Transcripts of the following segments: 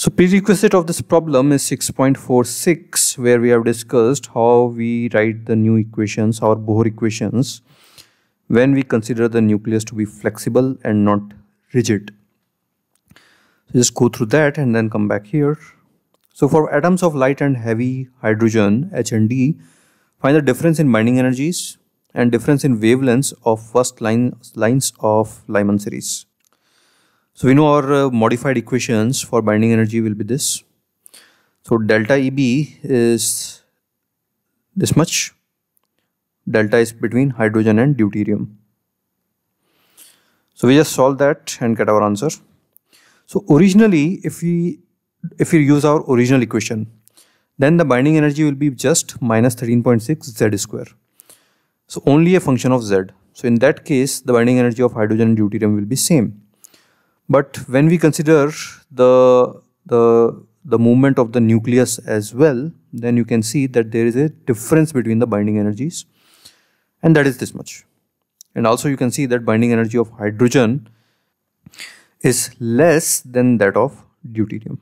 So prerequisite of this problem is 6.46 where we have discussed how we write the new equations or Bohr equations when we consider the nucleus to be flexible and not rigid. So just go through that and then come back here. So for atoms of light and heavy hydrogen H and D find the difference in binding energies and difference in wavelengths of first line, lines of Lyman series. So we know our uh, modified equations for binding energy will be this. So delta EB is this much. Delta is between hydrogen and deuterium. So we just solve that and get our answer. So originally, if we if we use our original equation, then the binding energy will be just minus 13.6 Z square. So only a function of Z. So in that case, the binding energy of hydrogen and deuterium will be same. But when we consider the, the, the movement of the nucleus as well, then you can see that there is a difference between the binding energies and that is this much. And also you can see that binding energy of hydrogen is less than that of deuterium.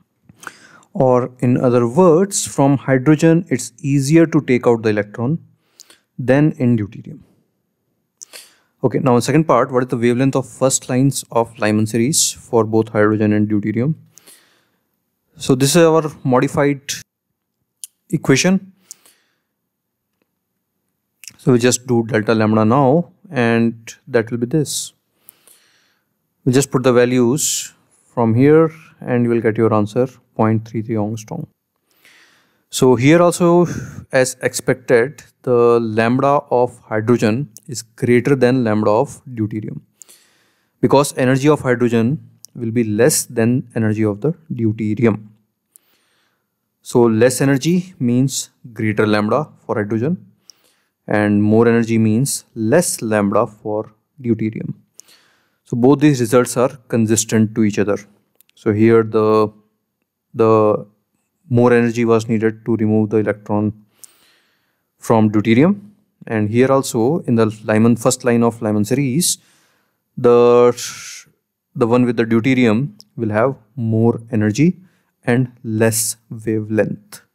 Or in other words, from hydrogen it's easier to take out the electron than in deuterium. Okay, now in second part, what is the wavelength of first lines of Lyman series for both hydrogen and deuterium? So this is our modified equation. So we just do delta lambda now and that will be this. We just put the values from here and you will get your answer 0.33 angstrom. So here also as expected the lambda of hydrogen is greater than lambda of deuterium because energy of hydrogen will be less than energy of the deuterium. So less energy means greater lambda for hydrogen and more energy means less lambda for deuterium. So both these results are consistent to each other. So here the the more energy was needed to remove the electron from deuterium and here also in the Lyman first line of Lyman series the the one with the deuterium will have more energy and less wavelength